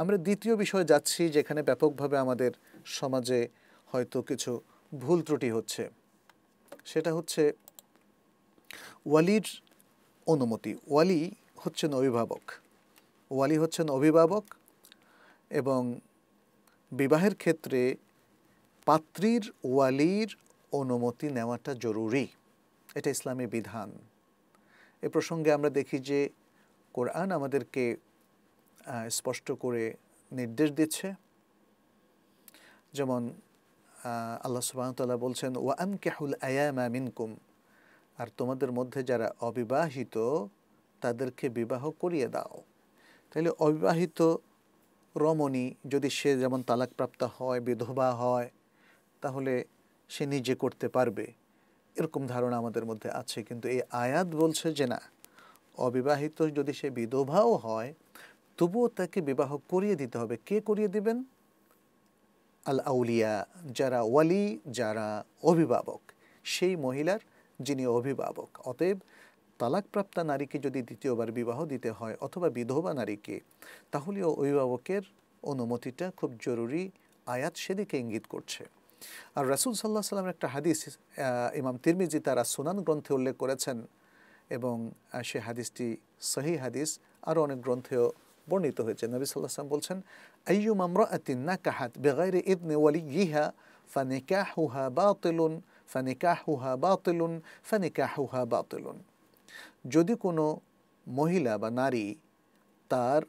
আমরা দ্বিতীয় বিষয়ে যাচ্ছি যেখানে ব্যাপকভাবে আমাদের সমাজে হয়তো কিছু ভুল ত্রুটি হচ্ছে সেটা হচ্ছে ওয়ালির অনুমতি ওয়ালি হচ্ছেন অভিভাবক ওয়ালি হচ্ছেন অভিভাবক এবং বিবাহের ক্ষেত্রে পাত্রীর ওয়ালির অনুমতি নেওয়াটা জরুরি এটা ইসলামী বিধান এ প্রসঙ্গে আমরা দেখি যে কোরআন আমাদেরকে স্পষ্ট করে নির্দেশ দিচ্ছে যেমন আল্লাহ সুবাহতাল্লাহ বলছেন ওয়াম কেহুল আয়ামা মিনকুম আর তোমাদের মধ্যে যারা অবিবাহিত তাদেরকে বিবাহ করিয়ে দাও তাহলে অবিবাহিত রমণী যদি সে যেমন তালাকপ্রাপ্ত হয় বিধবা হয় তাহলে সে নিজে করতে পারবে এরকম ধারণা আমাদের মধ্যে আছে কিন্তু এই আয়াত বলছে যে না অবিবাহিত যদি সে বিধবাও হয় তবুও তাকে বিবাহ করিয়ে দিতে হবে কে করিয়ে দিবেন আল আউলিয়া যারা ওয়ালি যারা অভিভাবক সেই মহিলার যিনি অভিভাবক অতএব তালাকপ্রাপ্তা নারীকে যদি দ্বিতীয়বার বিবাহ দিতে হয় অথবা বিধবা নারীকে তাহলে অভিভাবকের অনুমতিটা খুব জরুরি আয়াত সেদিকে ইঙ্গিত করছে আর রাসুল সাল্লাহ সাল্লামের একটা হাদিস ইমাম তিরমিজি তারা সুনান গ্রন্থে উল্লেখ করেছেন এবং সে হাদিসটি সহি হাদিস আরও অনেক গ্রন্থেও বর্ণিত হয়েছে নবী সাল্লাহাম বলছেন আইয়ুম আমরা আতিন না কাহাত বেগাইরে ইদনে ওয়ালি ইহা বা তেলুন ফানিকাহুহা বাতিলুন বা তেলুন যদি কোনো মহিলা বা নারী তার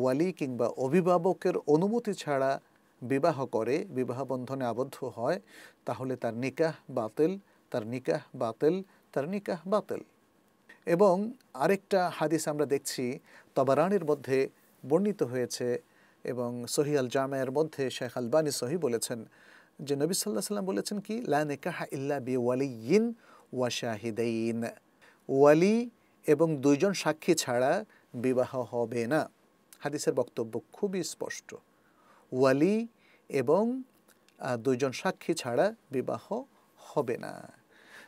ওয়ালি কিংবা অভিভাবকের অনুমতি ছাড়া বিবাহ করে বিবাহ বন্ধনে আবদ্ধ হয় তাহলে তার নিকাহ বাতিল তার নিকাহ বাতিল তার নিকাহ বাতিল এবং আরেকটা হাদিস আমরা দেখছি তবারানির মধ্যে বর্ণিত হয়েছে এবং সহি আল জামায়ের মধ্যে শেখ আলবানি সহি বলেছেন যে নবী সাল্লাহ সাল্লাম বলেছেন কি লানেকাহা ইল্লা বি ওয়ালিয়িন ওয়া শাহিদাইন ওয়ালি এবং দুইজন সাক্ষী ছাড়া বিবাহ হবে না হাদিসের বক্তব্য খুবই স্পষ্ট ওয়ালি এবং দুইজন সাক্ষী ছাড়া বিবাহ হবে না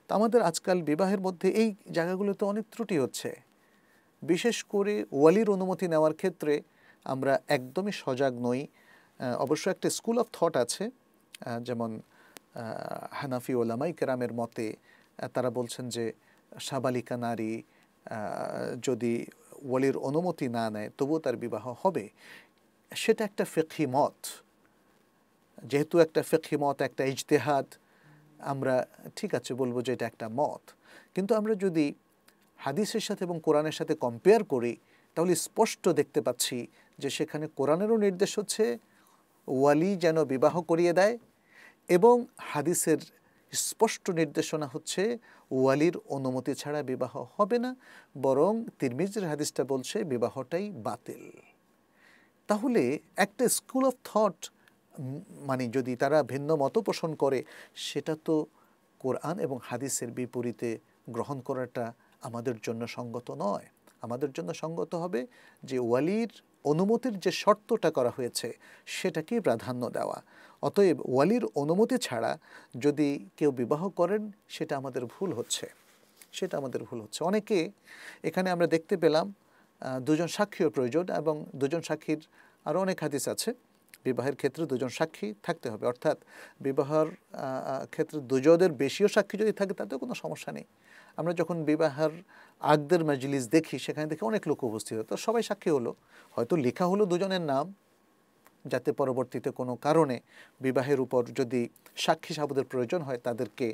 তা আমাদের আজকাল বিবাহের মধ্যে এই জায়গাগুলোতে অনেক ত্রুটি হচ্ছে বিশেষ করে ওয়ালির অনুমতি নেওয়ার ক্ষেত্রে আমরা একদমই সজাগ নই অবশ্য একটা স্কুল অফ থট আছে যেমন হানাফি ওলামাই কেরামের মতে তারা বলছেন যে সাবালিকা নারী যদি ওয়ালির অনুমতি না নেয় তবুও তার বিবাহ হবে সেটা একটা ফেকি মত যেহেতু একটা ফেকি মত একটা ইজতেহাদ আমরা ঠিক আছে বলবো যে এটা একটা মত কিন্তু আমরা যদি হাদিসের সাথে এবং কোরআনের সাথে কম্পেয়ার করি তাহলে স্পষ্ট দেখতে পাচ্ছি যে সেখানে কোরআনেরও নির্দেশ হচ্ছে ওয়ালি যেন বিবাহ করিয়ে দেয় এবং হাদিসের স্পষ্ট নির্দেশনা হচ্ছে ওয়ালির অনুমতি ছাড়া বিবাহ হবে না বরং তিরমিজের হাদিসটা বলছে বিবাহটাই বাতিল তাহলে একটা স্কুল অফ থট মানে যদি তারা ভিন্ন মত পোষণ করে সেটা তো কোরআন এবং হাদিসের বিপরীতে গ্রহণ করাটা আমাদের জন্য সঙ্গত নয় আমাদের জন্য সঙ্গত হবে যে ওয়ালির অনুমতির যে শর্তটা করা হয়েছে সেটাকেই প্রাধান্য দেওয়া অতএব ওয়ালির অনুমতি ছাড়া যদি কেউ বিবাহ করেন সেটা আমাদের ভুল হচ্ছে সেটা আমাদের ভুল হচ্ছে অনেকে এখানে আমরা দেখতে পেলাম দুজন সাক্ষীও প্রয়োজন এবং দুজন সাক্ষীর আরও অনেক হাদিস আছে বিবাহের ক্ষেত্রে দুজন সাক্ষী থাকতে হবে অর্থাৎ বিবাহের ক্ষেত্রে দুজনের বেশিও সাক্ষী যদি থাকে তাতেও কোনো সমস্যা নেই আমরা যখন বিবাহের আগদের মজলিস দেখি সেখানে দেখে অনেক লোক উপস্থিত তো সবাই সাক্ষী হলো হয়তো লেখা হলো দুজনের নাম যাতে পরবর্তীতে কোনো কারণে বিবাহের উপর যদি সাক্ষী সাবুদের প্রয়োজন হয় তাদেরকে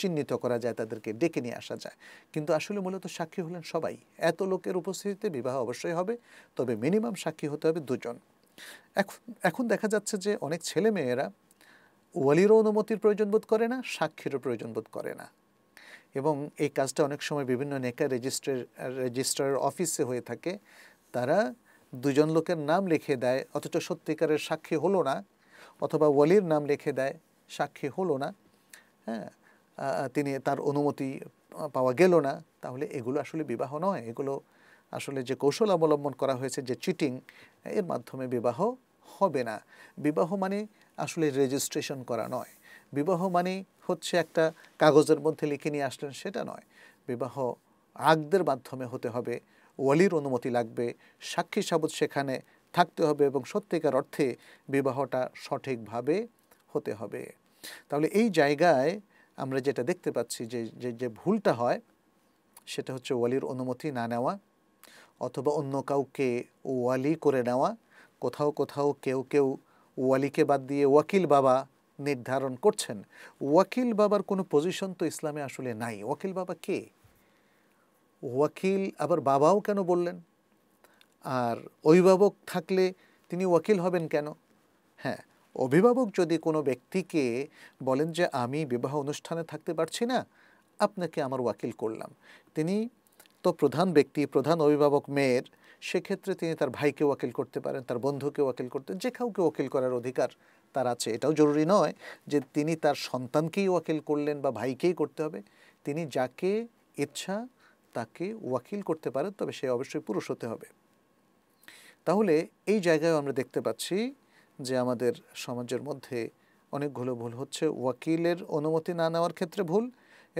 চিহ্নিত করা যায় তাদেরকে ডেকে নিয়ে আসা যায় কিন্তু আসলে মূলত সাক্ষী হলেন সবাই এত লোকের উপস্থিতিতে বিবাহ অবশ্যই হবে তবে মিনিমাম সাক্ষী হতে হবে দুজন এখন এখন দেখা যাচ্ছে যে অনেক ছেলে মেয়েরা ওয়ালিরও অনুমতির প্রয়োজন বোধ করে না সাক্ষীরও প্রয়োজন বোধ করে না এবং এই কাজটা অনেক সময় বিভিন্ন নেকা রেজিস্ট্রার রেজিস্ট্রার অফিসে হয়ে থাকে তারা দুজন লোকের নাম লিখে দেয় অথচ সত্যিকারের সাক্ষী হলো না অথবা ওয়ালির নাম লিখে দেয় সাক্ষী হলো না হ্যাঁ তিনি তার অনুমতি পাওয়া গেল না তাহলে এগুলো আসলে বিবাহ নয় এগুলো আসলে যে কৌশল অবলম্বন করা হয়েছে যে চিটিং এর মাধ্যমে বিবাহ হবে না বিবাহ মানে আসলে রেজিস্ট্রেশন করা নয় বিবাহ মানে হচ্ছে একটা কাগজের মধ্যে লিখে নিয়ে আসলেন সেটা নয় বিবাহ আগদের মাধ্যমে হতে হবে ওয়ালির অনুমতি লাগবে সাক্ষী সাবুদ সেখানে থাকতে হবে এবং সত্যিকার অর্থে বিবাহটা সঠিকভাবে হতে হবে তাহলে এই জায়গায় আমরা যেটা দেখতে পাচ্ছি যে যে যে ভুলটা হয় সেটা হচ্ছে ওয়ালির অনুমতি না নেওয়া অথবা অন্য কাউকে ওয়ালি করে নেওয়া কোথাও কোথাও কেউ কেউ ওয়ালিকে বাদ দিয়ে ওয়াকিল বাবা নির্ধারণ করছেন ওয়াকিল বাবার কোনো পজিশন তো ইসলামে আসলে নাই ওয়াকিল বাবা কে ওয়াকিল আবার বাবাও কেন বললেন আর অভিভাবক থাকলে তিনি ওয়াকিল হবেন কেন হ্যাঁ অভিভাবক যদি কোনো ব্যক্তিকে বলেন যে আমি বিবাহ অনুষ্ঠানে থাকতে পারছি না আপনাকে আমার ওয়াকিল করলাম তিনি তো প্রধান ব্যক্তি প্রধান অভিভাবক মেয়ের সেক্ষেত্রে তিনি তার ভাইকে ওয়াকিল করতে পারেন তার বন্ধুকে ওয়াকিল করতে যে কাউকে ওকিল করার অধিকার তার আছে এটাও জরুরি নয় যে তিনি তার সন্তানকেই ওয়াকিল করলেন বা ভাইকেই করতে হবে তিনি যাকে ইচ্ছা তাকে ওয়াকিল করতে পারেন তবে সে অবশ্যই পুরুষ হতে হবে তাহলে এই জায়গায় আমরা দেখতে পাচ্ছি যে আমাদের সমাজের মধ্যে অনেকগুলো ভুল হচ্ছে ওয়াকিলের অনুমতি না নেওয়ার ক্ষেত্রে ভুল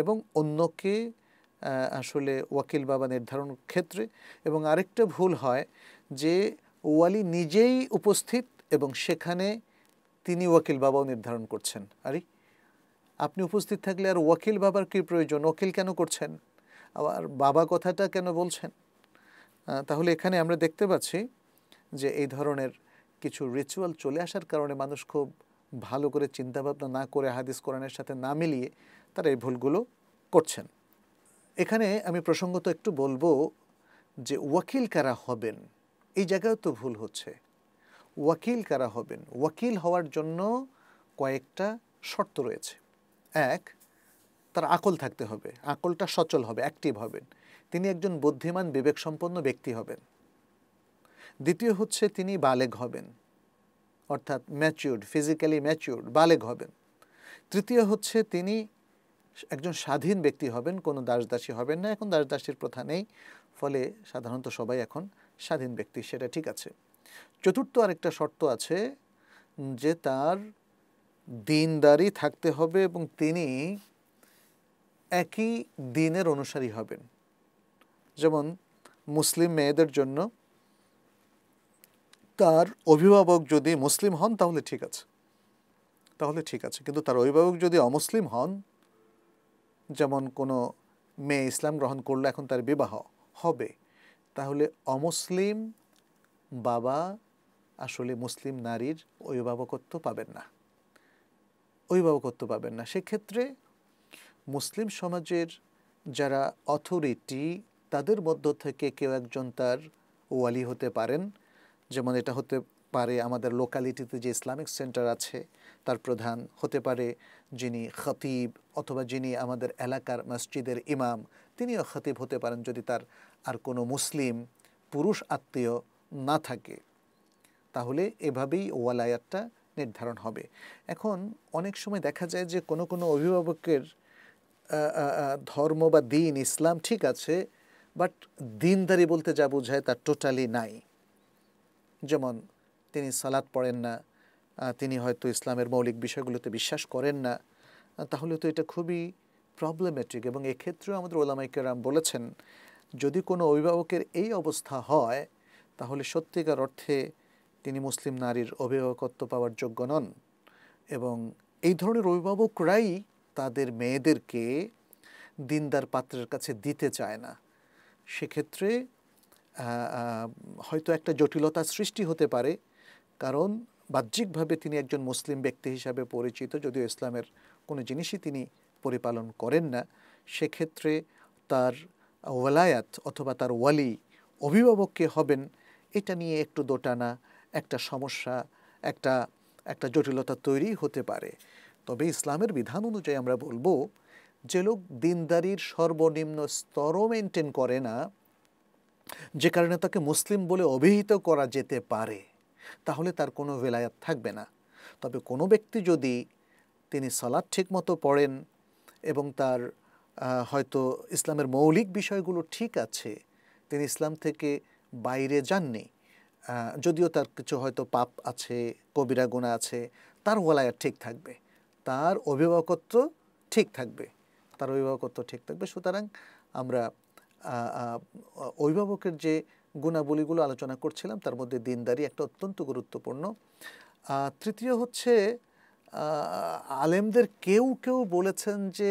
এবং অন্যকে আসলে ওয়াকিল বাবা নির্ধারণ ক্ষেত্রে এবং আরেকটা ভুল হয় যে ওয়ালি নিজেই উপস্থিত এবং সেখানে তিনি ওয়াকিল বাবাও নির্ধারণ করছেন আরে আপনি উপস্থিত থাকলে আর ওয়াকিল বাবার কী প্রয়োজন ওকিল কেন করছেন আবার বাবা কথাটা কেন বলছেন তাহলে এখানে আমরা দেখতে পাচ্ছি যে এই ধরনের কিছু রিচুয়াল চলে আসার কারণে মানুষ খুব ভালো করে চিন্তাভাবনা না করে হাদিস কোরআনের সাথে না মিলিয়ে তারা এই ভুলগুলো করছেন এখানে আমি প্রসঙ্গত একটু বলবো যে ওয়াকিল কারা হবেন এই জায়গায়ও তো ভুল হচ্ছে ওয়াকিল কারা হবেন ওয়াকিল হওয়ার জন্য কয়েকটা শর্ত রয়েছে এক তার আকল থাকতে হবে আকলটা সচল হবে অ্যাক্টিভ হবেন তিনি একজন বুদ্ধিমান বিবেকসম্পন্ন ব্যক্তি হবেন দ্বিতীয় হচ্ছে তিনি বালেগ হবেন অর্থাৎ ম্যাচিউর্ড ফিজিক্যালি ম্যাচিউর্ড বালেগ হবেন তৃতীয় হচ্ছে তিনি একজন স্বাধীন ব্যক্তি হবেন কোনো দাসদাসী হবেন না এখন দাসদাসীর প্রথা নেই ফলে সাধারণত সবাই এখন স্বাধীন ব্যক্তি সেটা ঠিক আছে চতুর্থ আরেকটা শর্ত আছে যে তার দিনদারি থাকতে হবে এবং তিনি একই দিনের অনুসারী হবেন যেমন মুসলিম মেয়েদের জন্য তার অভিভাবক যদি মুসলিম হন তাহলে ঠিক আছে তাহলে ঠিক আছে কিন্তু তার অভিভাবক যদি অমুসলিম হন যেমন কোনো মেয়ে ইসলাম গ্রহণ করলে এখন তার বিবাহ হবে তাহলে অমুসলিম বাবা আসলে মুসলিম নারীর অভিভাবকত্ব পাবেন না অভিভাবকত্ব পাবেন না সেক্ষেত্রে মুসলিম সমাজের যারা অথরিটি তাদের মধ্য থেকে কেউ একজন তার ওয়ালি হতে পারেন যেমন এটা হতে পারে আমাদের লোকালিটিতে যে ইসলামিক সেন্টার আছে তার প্রধান হতে পারে যিনি খতিব অথবা যিনি আমাদের এলাকার মসজিদের ইমাম তিনিও খতিব হতে পারেন যদি তার আর কোনো মুসলিম পুরুষ আত্মীয় না থাকে তাহলে এভাবেই ওয়ালায়াতটা নির্ধারণ হবে এখন অনেক সময় দেখা যায় যে কোনো কোনো অভিভাবকের ধর্ম বা দিন ইসলাম ঠিক আছে বাট দিনদারি বলতে যা বোঝায় তার টোটালি নাই যেমন তিনি সালাদ পড়েন না তিনি হয়তো ইসলামের মৌলিক বিষয়গুলোতে বিশ্বাস করেন না তাহলে তো এটা খুবই প্রবলেমেটিক এবং এক্ষেত্রেও আমাদের ওলামাইকেরাম বলেছেন যদি কোনো অভিভাবকের এই অবস্থা হয় তাহলে সত্যিকার অর্থে তিনি মুসলিম নারীর অভিভাবকত্ব পাওয়ার যোগ্য নন এবং এই ধরনের অভিভাবকরাই তাদের মেয়েদেরকে দিনদার পাত্রের কাছে দিতে চায় না সেক্ষেত্রে হয়তো একটা জটিলতা সৃষ্টি হতে পারে কারণ বাহ্যিকভাবে তিনি একজন মুসলিম ব্যক্তি হিসাবে পরিচিত যদিও ইসলামের কোনো জিনিসই তিনি পরিপালন করেন না সেক্ষেত্রে তার ওয়ালায়াত অথবা তার ওয়ালি অভিভাবককে হবেন এটা নিয়ে একটু দোটানা একটা সমস্যা একটা একটা জটিলতা তৈরি হতে পারে তবে ইসলামের বিধান অনুযায়ী আমরা বলবো যে লোক দিনদারির সর্বনিম্ন স্তরও মেনটেন করে না যে কারণে তাকে মুসলিম বলে অভিহিত করা যেতে পারে তাহলে তার কোনো বেলায়াত থাকবে না তবে কোনো ব্যক্তি যদি তিনি সালাদ ঠিকমতো পড়েন এবং তার হয়তো ইসলামের মৌলিক বিষয়গুলো ঠিক আছে তিনি ইসলাম থেকে বাইরে যাননি যদিও তার কিছু হয়তো পাপ আছে কবিরা গুণা আছে তার ওয়ালায়াত ঠিক থাকবে তার অভিভাবকত্ব ঠিক থাকবে তার অভিভাবকত্ব ঠিক থাকবে সুতরাং আমরা অভিভাবকের যে গুণাবলীগুলো আলোচনা করছিলাম তার মধ্যে দিনদারি একটা অত্যন্ত গুরুত্বপূর্ণ তৃতীয় হচ্ছে আলেমদের কেউ কেউ বলেছেন যে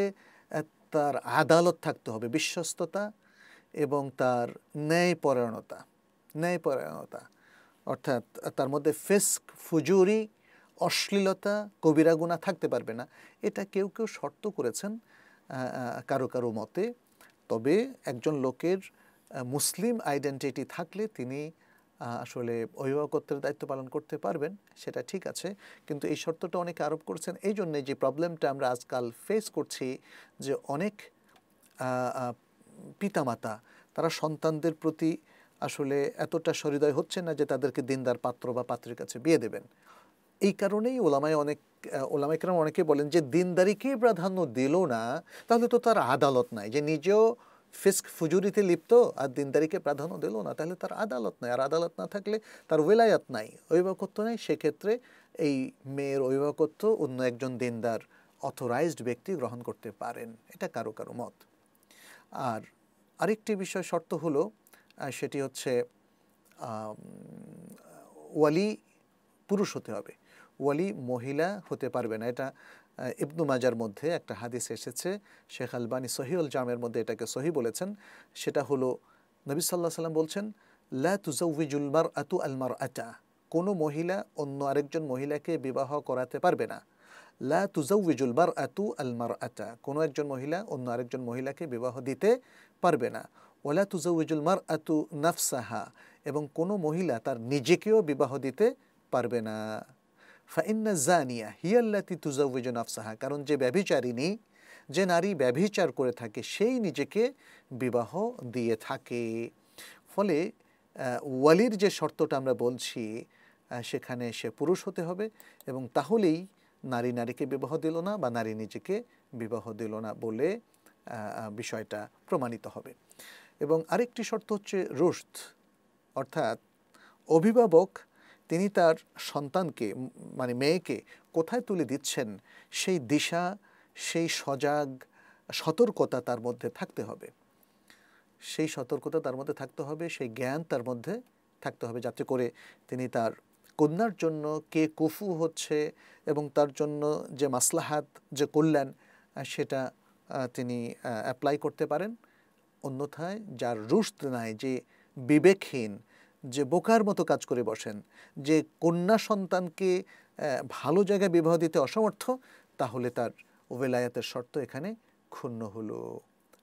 তার আদালত থাকতে হবে বিশ্বস্ততা এবং তার ন্যায়পরায়ণতা ন্যায়পরায়ণতা অর্থাৎ তার মধ্যে ফেস্ক ফুজুরি অশ্লীলতা কবিরা গুণা থাকতে পারবে না এটা কেউ কেউ শর্ত করেছেন কারো কারো মতে তবে একজন লোকের মুসলিম আইডেন্টিটি থাকলে তিনি আসলে অভিভাবকত্বের দায়িত্ব পালন করতে পারবেন সেটা ঠিক আছে কিন্তু এই শর্তটা অনেকে আরোপ করেছেন এই জন্যে যে প্রবলেমটা আমরা আজকাল ফেস করছি যে অনেক পিতামাতা তারা সন্তানদের প্রতি আসলে এতটা সহৃদয় হচ্ছে না যে তাদেরকে দিনদার পাত্র বা পাত্রের কাছে বিয়ে দেবেন এই কারণেই ওলামায় অনেক ওলামাইকরাম অনেকে বলেন যে দিনদারিকেই প্রাধান্য দিল না তাহলে তো তার আদালত নাই যে নিজেও ফিস্ক ফুজুরিতে লিপ্ত আর দিনদারিকে প্রাধান্য দিল না তাহলে তার আদালত নাই আর আদালত না থাকলে তার ওয়েলায়াত নাই অভিভাবকত্ব নাই সেক্ষেত্রে এই মেয়ের অভিভাবকত্ব অন্য একজন দিনদার অথরাইজড ব্যক্তি গ্রহণ করতে পারেন এটা কারো কারো মত আর আরেকটি বিষয় শর্ত হলো সেটি হচ্ছে ওয়ালি পুরুষ হতে হবে ওয়ালি মহিলা হতে পারবে না এটা ইবনু মাজার মধ্যে একটা হাদিস এসেছে শেখ আলবানী সহিউল জামের মধ্যে এটাকে সহি বলেছেন সেটা হলো নবী সাল্লাহ সাল্লাম বলছেন লা আতু আলমার আটা কোনো মহিলা অন্য আরেকজন মহিলাকে বিবাহ করাতে পারবে না লা তুজাউজুল মার আতু আলমার আটা কোনো একজন মহিলা অন্য আরেকজন মহিলাকে বিবাহ দিতে পারবে না ওলা তুজাউজুল মার আতু নাফসাহা এবং কোনো মহিলা তার নিজেকেও বিবাহ দিতে পারবে না ফাইন্না জানিয়া হিয়াল্লাতি তুজাউজু নাফসাহা কারণ যে ব্যভিচারিণী যে নারী ব্যভিচার করে থাকে সেই নিজেকে বিবাহ দিয়ে থাকে ফলে ওয়ালির যে শর্তটা আমরা বলছি সেখানে সে পুরুষ হতে হবে এবং তাহলেই নারী নারীকে বিবাহ দিল না বা নারী নিজেকে বিবাহ দিল না বলে বিষয়টা প্রমাণিত হবে এবং আরেকটি শর্ত হচ্ছে রোস্ত অর্থাৎ অভিভাবক তিনি তার সন্তানকে মানে মেয়েকে কোথায় তুলে দিচ্ছেন সেই দিশা সেই সজাগ সতর্কতা তার মধ্যে থাকতে হবে সেই সতর্কতা তার মধ্যে থাকতে হবে সেই জ্ঞান তার মধ্যে থাকতে হবে যাতে করে তিনি তার কন্যার জন্য কে কুফু হচ্ছে এবং তার জন্য যে মাসলাহাত যে কল্যাণ সেটা তিনি অ্যাপ্লাই করতে পারেন অন্যথায় যার রুষ্ট নাই যে বিবেকহীন যে বোকার মতো কাজ করে বসেন যে কন্যা সন্তানকে ভালো জায়গায় বিবাহ দিতে অসমর্থ তাহলে তার ওবেলায়াতের শর্ত এখানে ক্ষুণ্ণ হলো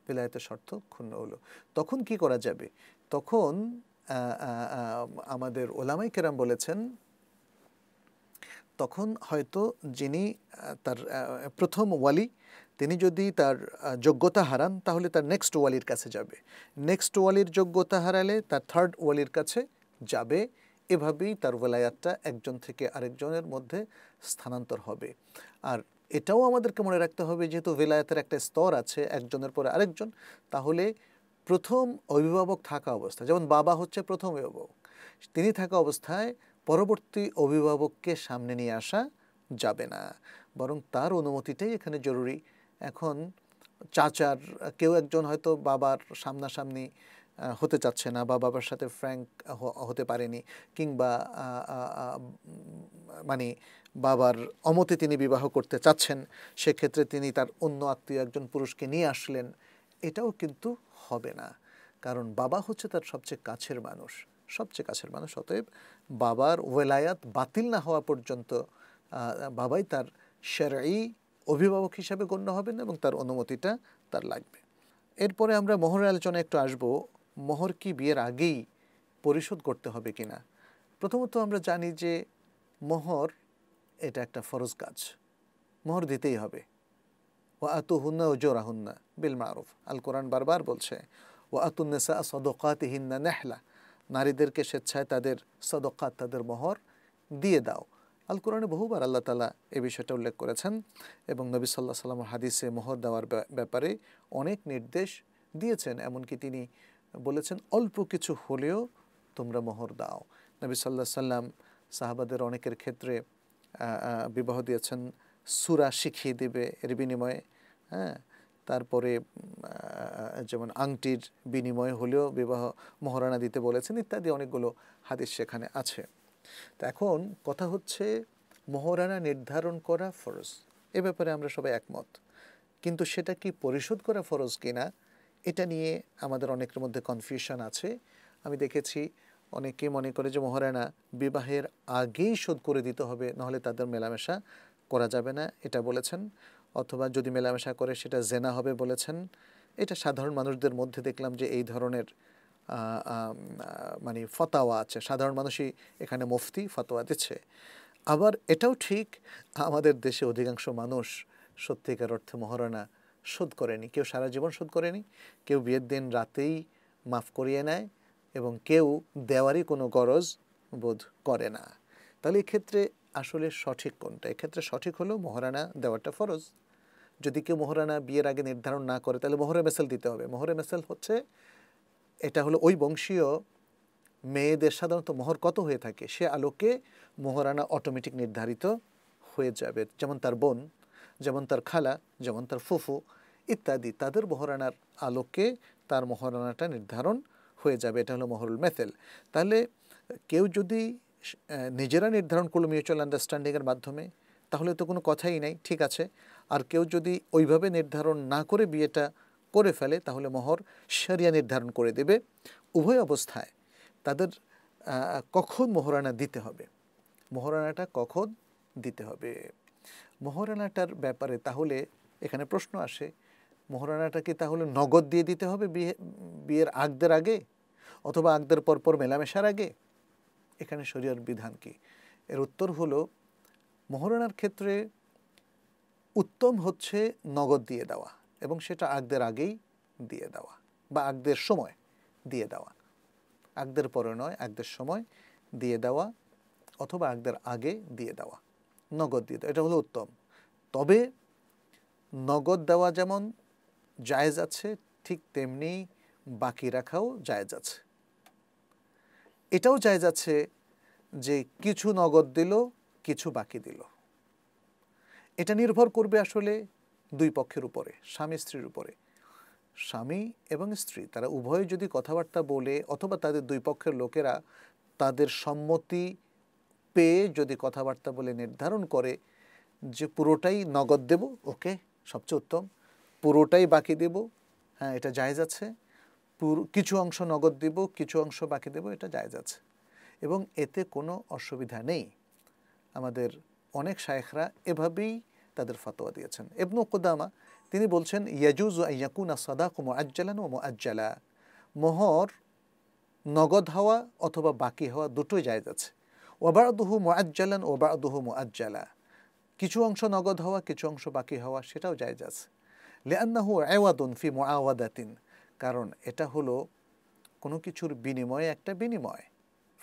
বেলায়াতের শর্ত ক্ষুণ্ণ হলো তখন কি করা যাবে তখন আমাদের ওলামাই কেরাম বলেছেন তখন হয়তো যিনি তার প্রথম ওয়ালি তিনি যদি তার যোগ্যতা হারান তাহলে তার নেক্সট ওয়ালির কাছে যাবে নেক্সট ওয়ালির যোগ্যতা হারালে তার থার্ড ওয়ালির কাছে যাবে এভাবেই তার ওয়েলায়াতটা একজন থেকে আরেকজনের মধ্যে স্থানান্তর হবে আর এটাও আমাদেরকে মনে রাখতে হবে যেহেতু ভেলায়াতের একটা স্তর আছে একজনের পরে আরেকজন তাহলে প্রথম অভিভাবক থাকা অবস্থা যেমন বাবা হচ্ছে প্রথম অভিভাবক তিনি থাকা অবস্থায় পরবর্তী অভিভাবককে সামনে নিয়ে আসা যাবে না বরং তার অনুমতিটাই এখানে জরুরি এখন চাচার কেউ একজন হয়তো বাবার সামনাসামনি হতে চাচ্ছে না বা বাবার সাথে ফ্র্যাঙ্ক হতে পারেনি কিংবা মানে বাবার অমতে তিনি বিবাহ করতে চাচ্ছেন সেক্ষেত্রে তিনি তার অন্য আত্মীয় একজন পুরুষকে নিয়ে আসলেন এটাও কিন্তু হবে না কারণ বাবা হচ্ছে তার সবচেয়ে কাছের মানুষ সবচেয়ে কাছের মানুষ অতএব বাবার ওয়েলায়াত বাতিল না হওয়া পর্যন্ত বাবাই তার সেরাই অভিভাবক হিসাবে গণ্য হবেন এবং তার অনুমতিটা তার লাগবে এরপরে আমরা মোহরের আলোচনা একটু আসব মোহর কি বিয়ের আগেই পরিশোধ করতে হবে কি না প্রথমত আমরা জানি যে মোহর এটা একটা ফরজ কাজ মোহর দিতেই হবে ও হুন্না ও জোরাহুন্না বিল মারুফ আল কোরআন বারবার বলছে ও আতুন্নেসা হিন্না নেহলা নারীদেরকে স্বেচ্ছায় তাদের সদকাত তাদের মোহর দিয়ে দাও আল কোরআনে বহুবার আল্লাহ তালা এ বিষয়টা উল্লেখ করেছেন এবং নবী সাল্লাহ সাল্লাম হাদিসে মোহর দেওয়ার ব্যাপারে অনেক নির্দেশ দিয়েছেন এমনকি তিনি বলেছেন অল্প কিছু হলেও তোমরা মোহর দাও নবী সাল্লাহ সাল্লাম সাহাবাদের অনেকের ক্ষেত্রে বিবাহ দিয়েছেন সুরা শিখিয়ে দেবে এর বিনিময়ে হ্যাঁ তারপরে যেমন আংটির বিনিময় হলেও বিবাহ মহারানা দিতে বলেছেন ইত্যাদি অনেকগুলো হাদিস সেখানে আছে তো এখন কথা হচ্ছে মহারানা নির্ধারণ করা ফরজ এ ব্যাপারে আমরা সবাই একমত কিন্তু সেটা কি পরিশোধ করা ফরজ কিনা এটা নিয়ে আমাদের অনেকের মধ্যে কনফিউশন আছে আমি দেখেছি অনেকে মনে করে যে মহারানা বিবাহের আগেই শোধ করে দিতে হবে নাহলে তাদের মেলামেশা করা যাবে না এটা বলেছেন অথবা যদি মেলামেশা করে সেটা জেনা হবে বলেছেন এটা সাধারণ মানুষদের মধ্যে দেখলাম যে এই ধরনের মানে ফতাওয়া আছে সাধারণ মানুষই এখানে মুফতি ফতোয়া দিচ্ছে আবার এটাও ঠিক আমাদের দেশে অধিকাংশ মানুষ সত্যিকার অর্থে মহারণা শোধ করেনি কেউ সারা জীবন শোধ করেনি কেউ বিয়ের দিন রাতেই মাফ করিয়ে নেয় এবং কেউ দেওয়ারই কোনো গরজ বোধ করে না তাহলে এক্ষেত্রে আসলে সঠিক কোনটা এক্ষেত্রে সঠিক হলো মহারানা দেওয়াটা ফরজ যদি কেউ মহারানা বিয়ের আগে নির্ধারণ না করে তাহলে মোহরে মেসেল দিতে হবে মোহরে মেসেল হচ্ছে এটা হলো ওই বংশীয় মেয়েদের সাধারণত মোহর কত হয়ে থাকে সে আলোকে মোহরানা অটোমেটিক নির্ধারিত হয়ে যাবে যেমন তার বোন যেমন তার খালা যেমন তার ফুফু ইত্যাদি তাদের মহরানার আলোকে তার মহরানাটা নির্ধারণ হয়ে যাবে এটা হলো মহরুল মেথেল তাহলে কেউ যদি নিজেরা নির্ধারণ করলো মিউচুয়াল আন্ডারস্ট্যান্ডিংয়ের মাধ্যমে তাহলে তো কোনো কথাই নাই ঠিক আছে আর কেউ যদি ওইভাবে নির্ধারণ না করে বিয়েটা করে ফেলে তাহলে মোহর শরিয়া নির্ধারণ করে দেবে উভয় অবস্থায় তাদের কখন মোহরানা দিতে হবে মোহরানাটা কখন দিতে হবে মোহরানাটার ব্যাপারে তাহলে এখানে প্রশ্ন আসে মোহরানাটা কি তাহলে নগদ দিয়ে দিতে হবে বিয়ে বিয়ের আগদের আগে অথবা আগদের পরপর মেলামেশার আগে এখানে শরীয়র বিধান কি এর উত্তর হলো মোহরানার ক্ষেত্রে উত্তম হচ্ছে নগদ দিয়ে দেওয়া এবং সেটা আগদের আগেই দিয়ে দেওয়া বা আগদের সময় দিয়ে দেওয়া আগদের পরে নয় আগদের সময় দিয়ে দেওয়া অথবা আগদের আগে দিয়ে দেওয়া নগদ দিয়ে দেওয়া এটা হলো উত্তম তবে নগদ দেওয়া যেমন জায়েজ আছে ঠিক তেমনি বাকি রাখাও জায়েজ আছে এটাও জায়েজ আছে যে কিছু নগদ দিল কিছু বাকি দিল এটা নির্ভর করবে আসলে দুই পক্ষের উপরে স্বামী স্ত্রীর উপরে স্বামী এবং স্ত্রী তারা উভয় যদি কথাবার্তা বলে অথবা তাদের দুই পক্ষের লোকেরা তাদের সম্মতি পেয়ে যদি কথাবার্তা বলে নির্ধারণ করে যে পুরোটাই নগদ দেব ওকে সবচেয়ে উত্তম পুরোটাই বাকি দেব হ্যাঁ এটা জায়জ আছে কিছু অংশ নগদ দেব কিছু অংশ বাকি দেব এটা জায়জ আছে এবং এতে কোনো অসুবিধা নেই আমাদের অনেক শায়েখরা এভাবেই তাদের ফতোয়া দিয়েছেন এবনু কোদামা তিনি বলছেন ইয়াজুজ ইয়াকুনা সাদাকু মোয়াজ্জালান ও মোয়াজ্জালা মোহর নগদ হওয়া অথবা বাকি হওয়া দুটোই আছে যায় যাচ্ছে ওবারদুহু মোয়াজ্জালান ওবারদুহু মোয়াজ্জালা কিছু অংশ নগদ হওয়া কিছু অংশ বাকি হওয়া সেটাও আছে যাচ্ছে লিয়ান্নাহু আওয়াদুন ফি মোয়াওয়াদাতিন কারণ এটা হলো কোনো কিছুর বিনিময়ে একটা বিনিময়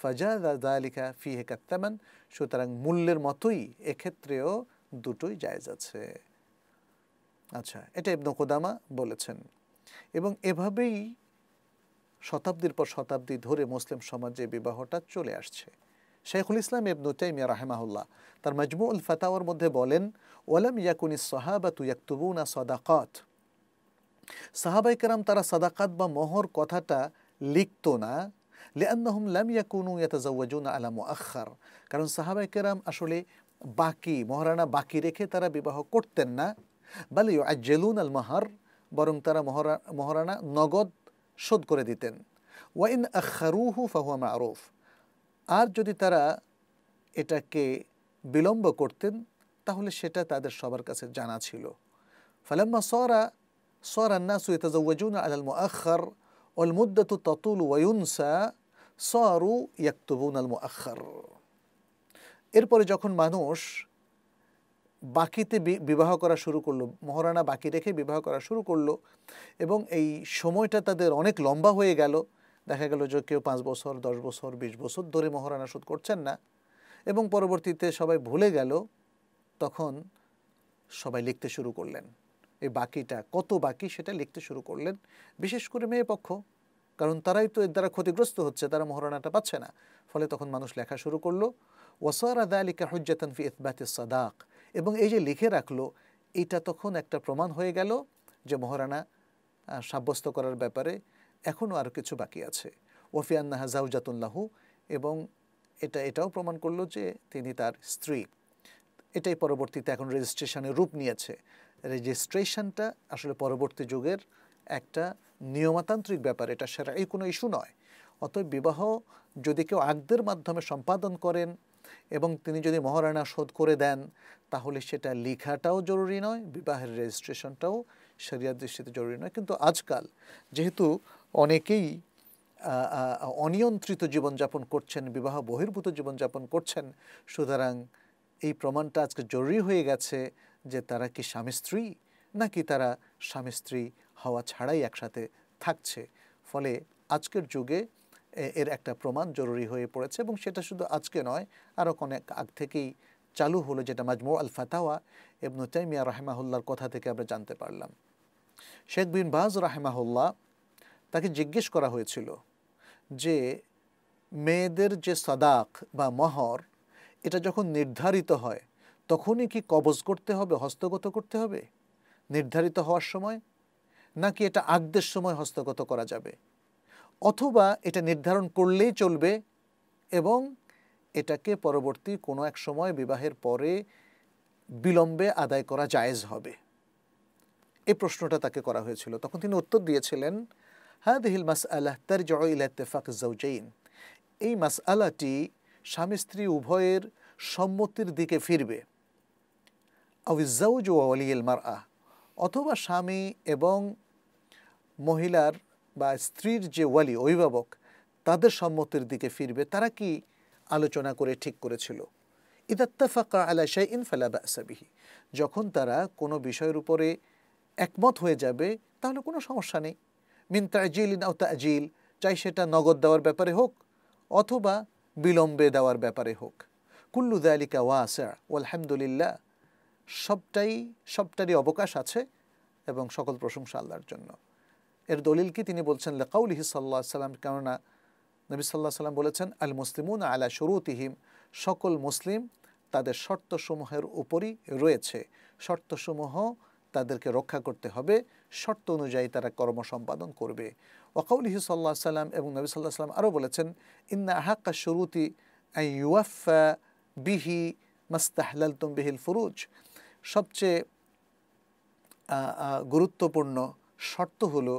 ফাজা দালিকা ফি হেকাত্তামান সুতরাং মূল্যের মতোই এক্ষেত্রেও দুটোই জায়জ আছে আচ্ছা এটা ইবনু কোদামা বলেছেন এবং এভাবেই শতাব্দীর পর শতাব্দী ধরে মুসলিম সমাজে বিবাহটা চলে আসছে শেখুল ইসলাম ইবনু তাইমিয়া রাহেমাহুল্লাহ তার উল ফাতাওয়ার মধ্যে বলেন ওলাম ইয়াকুনি সাহাবাতু ইয়াকতুবুনা সাদাকাত সাহাবাই কেরাম তারা সাদাকাত বা মোহর কথাটা লিখত না লিয়ান্নাহুম লাম ইয়াকুনু ইয়াতাজাওয়াজুনা আলা মুআখার কারণ সাহাবাই কেরাম আসলে বাকি মহারানা বাকি রেখে তারা বিবাহ করতেন না বালি আজ্জেলুন আল মাহার বরং তারা মহারা মহারানা নগদ শোধ করে দিতেন ওয়াইন আখারুহু ফাহুয়া আরফ আর যদি তারা এটাকে বিলম্ব করতেন তাহলে সেটা তাদের সবার কাছে জানা ছিল ফালাম্মা সরা সরা না الناس يتزوجون على المؤخر والمدة تطول وينسى صاروا يكتبون المؤخر এরপরে যখন মানুষ বাকিতে বিবাহ করা শুরু করলো মহারানা বাকি রেখে বিবাহ করা শুরু করলো এবং এই সময়টা তাদের অনেক লম্বা হয়ে গেল দেখা গেল যে কেউ পাঁচ বছর দশ বছর বিশ বছর ধরে মহারানা শোধ করছেন না এবং পরবর্তীতে সবাই ভুলে গেল তখন সবাই লিখতে শুরু করলেন এই বাকিটা কত বাকি সেটা লিখতে শুরু করলেন বিশেষ করে মেয়ে পক্ষ কারণ তারাই তো এর দ্বারা ক্ষতিগ্রস্ত হচ্ছে তারা মহারণাটা পাচ্ছে না ফলে তখন মানুষ লেখা শুরু করলো ওয়াসারা দালিকা হুজ্জাতান ফি ইতবাতিস সাদাক এবং এই যে লিখে রাখলো এটা তখন একটা প্রমাণ হয়ে গেল যে মহারানা সাব্যস্ত করার ব্যাপারে এখনও আরও কিছু বাকি আছে ওফিয়ান্না হাজাউজাতুল্লাহু এবং এটা এটাও প্রমাণ করলো যে তিনি তার স্ত্রী এটাই পরবর্তীতে এখন রেজিস্ট্রেশনের রূপ নিয়েছে রেজিস্ট্রেশনটা আসলে পরবর্তী যুগের একটা নিয়মাতান্ত্রিক ব্যাপার এটা সেরা এই কোনো ইস্যু নয় অতএব বিবাহ যদি কেউ আগদের মাধ্যমে সম্পাদন করেন এবং তিনি যদি মহারানা শোধ করে দেন তাহলে সেটা লেখাটাও জরুরি নয় বিবাহের রেজিস্ট্রেশনটাও সেরিয়ার দৃষ্টিতে জরুরি নয় কিন্তু আজকাল যেহেতু অনেকেই অনিয়ন্ত্রিত জীবনযাপন করছেন বিবাহ বহির্ভূত জীবনযাপন করছেন সুতরাং এই প্রমাণটা আজকে জরুরি হয়ে গেছে যে তারা কি স্বামী স্ত্রী নাকি তারা স্বামী স্ত্রী হওয়া ছাড়াই একসাথে থাকছে ফলে আজকের যুগে এর একটা প্রমাণ জরুরি হয়ে পড়েছে এবং সেটা শুধু আজকে নয় আরও অনেক আগ থেকেই চালু হলো যেটা মাজমু আল ফাতাওয়া এবনু তাইমিয়া রাহেমাহুল্লার কথা থেকে আমরা জানতে পারলাম শেখ বিন বাজ রাহেমাহুল্লা তাকে জিজ্ঞেস করা হয়েছিল যে মেয়েদের যে সাদাক বা মহর এটা যখন নির্ধারিত হয় তখনই কি কবজ করতে হবে হস্তগত করতে হবে নির্ধারিত হওয়ার সময় নাকি এটা আগদের সময় হস্তগত করা যাবে অথবা এটা নির্ধারণ করলেই চলবে এবং এটাকে পরবর্তী কোনো এক সময় বিবাহের পরে বিলম্বে আদায় করা জায়েজ হবে এই প্রশ্নটা তাকে করা হয়েছিল তখন তিনি উত্তর দিয়েছিলেন হাদিহিল মাস আল্লাহ তার জয়ফাক জৌজাইন এই মাস আলাটি স্বামী স্ত্রী উভয়ের সম্মতির দিকে ফিরবে আউজাউজ ওয়ালিল মার আহ অথবা স্বামী এবং মহিলার বা স্ত্রীর যে ওয়ালি অভিভাবক তাদের সম্মতির দিকে ফিরবে তারা কি আলোচনা করে ঠিক করেছিল ইদাত্তাফাকা আলা শাহ ফালাবা আসাবিহি যখন তারা কোনো বিষয়ের উপরে একমত হয়ে যাবে তাহলে কোনো সমস্যা নেই মিন তাজিল ইন আউতাজিল চাই সেটা নগদ দেওয়ার ব্যাপারে হোক অথবা বিলম্বে দেওয়ার ব্যাপারে হোক কুল্লু দালিকা ওয়াসা আলহামদুলিল্লাহ সবটাই সবটারই অবকাশ আছে এবং সকল প্রশংসা আল্লাহর জন্য এর দলিল কি তিনি বলছেন লেকাউলিহি সাল্লাহ সাল্লাম কেননা নবী সাল্লাহ সাল্লাম বলেছেন আল মুসলিমুন আলা শরুতিহিম সকল মুসলিম তাদের শর্তসমূহের উপরই রয়েছে শর্তসমূহ তাদেরকে রক্ষা করতে হবে শর্ত অনুযায়ী তারা কর্ম সম্পাদন করবে ওয়াকাউলিহি সাল্লাহ সাল্লাম এবং নবী সাল্লাহ সাল্লাম আরও বলেছেন ইন্না আহাক্কা শরুতি ইউয়াফা বিহি মাস্তাহলাল বিহিল ফুরুজ সবচেয়ে গুরুত্বপূর্ণ শর্ত হলো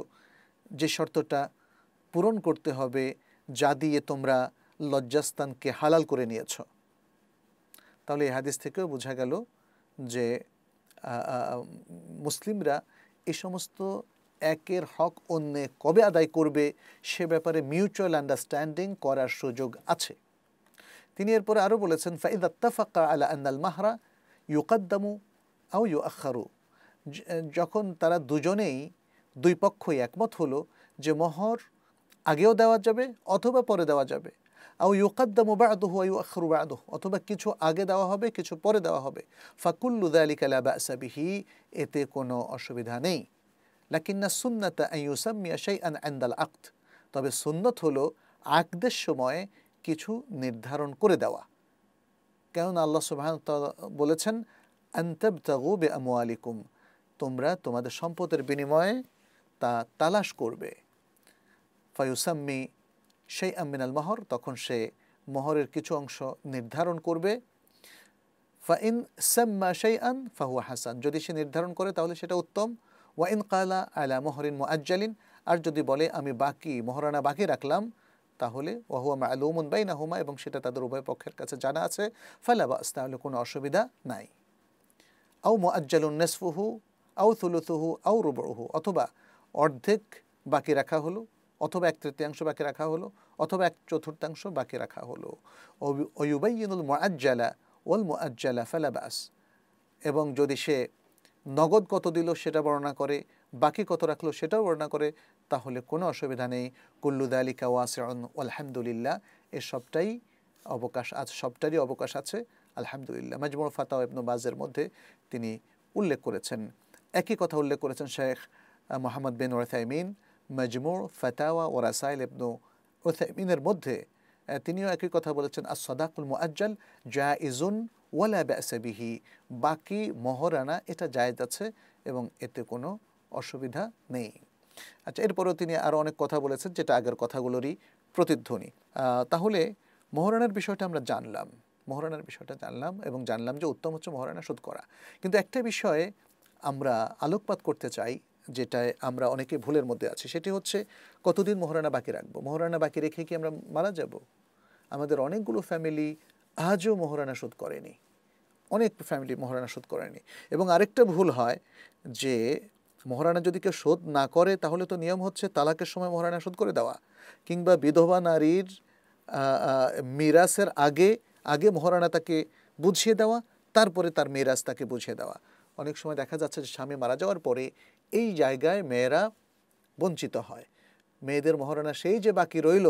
যে শর্তটা পূরণ করতে হবে যা দিয়ে তোমরা লজ্জাস্থানকে হালাল করে নিয়েছ তাহলে এই হাদিস থেকেও বোঝা গেল যে মুসলিমরা এ সমস্ত একের হক অন্যে কবে আদায় করবে সে ব্যাপারে মিউচুয়াল আন্ডারস্ট্যান্ডিং করার সুযোগ আছে তিনি এরপরে আরও বলেছেন ফাইদ আত্তাফাক্কা আলা আন্নাল মাহরা ইউকাদ্দামু আও ইউ আখারু যখন তারা দুজনেই দুই পক্ষই একমত হলো যে মহর আগেও দেওয়া যাবে অথবা পরে দেওয়া যাবে আউ ইউকাদ্দাম বাদহু আউ আখরু অথবা কিছু আগে দেওয়া হবে কিছু পরে দেওয়া হবে ফাকুল্লু দালিকালা বাসাবিহি এতে কোনো অসুবিধা নেই লাকিন্না সুন্নাতা আইউসাম্মিয়া সেই আন আন্দাল আক্ত তবে সুন্নত হলো আকদের সময়ে কিছু নির্ধারণ করে দেওয়া কেননা আল্লাহ সুবাহ বলেছেন আন্তব তাগু বে আমু আলিকুম তোমরা তোমাদের সম্পদের বিনিময়ে তা তালাশ করবে ফায়ুসাম্মি সেই আমিনাল মহর তখন সে মহরের কিছু অংশ নির্ধারণ করবে ফাইন সাম্মা সেই আন ফাহুয়া হাসান যদি সে নির্ধারণ করে তাহলে সেটা উত্তম ওয়াইন কালা আলা মো আজ্জালিন আর যদি বলে আমি বাকি মহরানা বাকি রাখলাম তাহলে ওহুয়া মা আলুমুন বাই হুমা এবং সেটা তাদের উভয় পক্ষের কাছে জানা আছে ফালা বাস তাহলে কোনো অসুবিধা নাই আও আজ্জালুন নেসফুহু আউ থুলুথুহু আউ রুবহু অথবা অর্ধেক বাকি রাখা হলো অথবা এক তৃতীয়াংশ বাকি রাখা হলো অথবা এক চতুর্থাংশ বাকি রাখা হলো অয়ুবাইনুল মোয়াজ্জালা ওল মোয়াজ্জালা ফেলাবাস এবং যদি সে নগদ কত দিল সেটা বর্ণনা করে বাকি কত রাখলো সেটাও বর্ণনা করে তাহলে কোনো অসুবিধা নেই কুল্লুদ আলী ওয়াসন আলহামদুলিল্লাহ এ সবটাই অবকাশ আজ সবটারই অবকাশ আছে আলহামদুলিল্লাহ মাজমুর ফাতা ইবনু বাজের মধ্যে তিনি উল্লেখ করেছেন একই কথা উল্লেখ করেছেন শেখ মোহাম্মদ বিন ওরাথাইমিন মজমুর ফতাওয়া ও রাসাইল এবনু ওথাইমিনের মধ্যে তিনিও একই কথা বলেছেন আর সদাকুল মুআজ্জাল জা ইজুন ওয়ালা ব্যাসবিহি বাকি মহরানা এটা জায়েজ আছে এবং এতে কোনো অসুবিধা নেই আচ্ছা এরপরেও তিনি আরও অনেক কথা বলেছেন যেটা আগের কথাগুলোরই প্রতিধ্বনি তাহলে মহরানার বিষয়টা আমরা জানলাম মহরানার বিষয়টা জানলাম এবং জানলাম যে উত্তম হচ্ছে মহরানা শোধ করা কিন্তু একটা বিষয়ে আমরা আলোকপাত করতে চাই যেটায় আমরা অনেকে ভুলের মধ্যে আছি সেটি হচ্ছে কতদিন মহারানা বাকি রাখবো মহারানা বাকি রেখে কি আমরা মারা যাব আমাদের অনেকগুলো ফ্যামিলি আজও মহারানা শোধ করেনি অনেক ফ্যামিলি মহারানা শোধ করেনি এবং আরেকটা ভুল হয় যে মহারানা যদি কেউ শোধ না করে তাহলে তো নিয়ম হচ্ছে তালাকের সময় মহারানা শোধ করে দেওয়া কিংবা বিধবা নারীর মিরাসের আগে আগে মহারানা তাকে বুঝিয়ে দেওয়া তারপরে তার মেয়েরাজ তাকে বুঝিয়ে দেওয়া অনেক সময় দেখা যাচ্ছে যে স্বামী মারা যাওয়ার পরে এই জায়গায় মেয়েরা বঞ্চিত হয় মেয়েদের মহারণা সেই যে বাকি রইল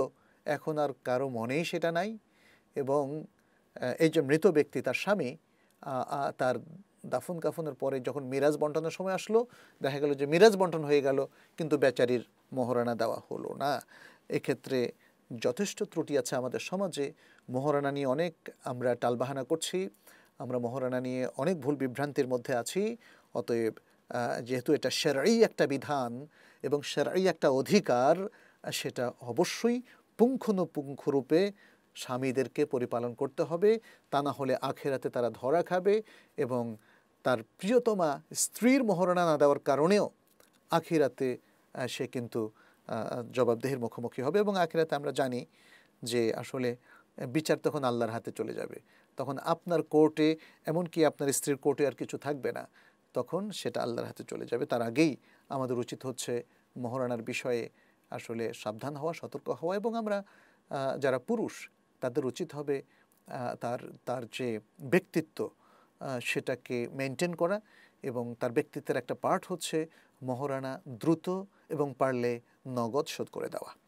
এখন আর কারো মনেই সেটা নাই এবং এই যে মৃত ব্যক্তি তার স্বামী তার দাফন কাফনের পরে যখন মিরাজ বন্টনের সময় আসলো দেখা গেল যে মিরাজ বন্টন হয়ে গেল কিন্তু বেচারির মহারণা দেওয়া হলো না এক্ষেত্রে যথেষ্ট ত্রুটি আছে আমাদের সমাজে মহারণা নিয়ে অনেক আমরা টালবাহানা করছি আমরা মহারণা নিয়ে অনেক ভুল বিভ্রান্তির মধ্যে আছি অতএব যেহেতু এটা সেরাই একটা বিধান এবং সেরাই একটা অধিকার সেটা অবশ্যই পুঙ্খানুপুঙ্খরূপে স্বামীদেরকে পরিপালন করতে হবে তা না হলে আখেরাতে তারা ধরা খাবে এবং তার প্রিয়তমা স্ত্রীর মহরণা না দেওয়ার কারণেও আখিরাতে সে কিন্তু জবাবদেহের মুখোমুখি হবে এবং আখিরাতে আমরা জানি যে আসলে বিচার তখন আল্লাহর হাতে চলে যাবে তখন আপনার কোর্টে এমনকি আপনার স্ত্রীর কোর্টে আর কিছু থাকবে না তখন সেটা আল্লাহর হাতে চলে যাবে তার আগেই আমাদের উচিত হচ্ছে মহারানার বিষয়ে আসলে সাবধান হওয়া সতর্ক হওয়া এবং আমরা যারা পুরুষ তাদের উচিত হবে তার তার যে ব্যক্তিত্ব সেটাকে মেনটেন করা এবং তার ব্যক্তিত্বের একটা পার্ট হচ্ছে মহারানা দ্রুত এবং পারলে নগদ শোধ করে দেওয়া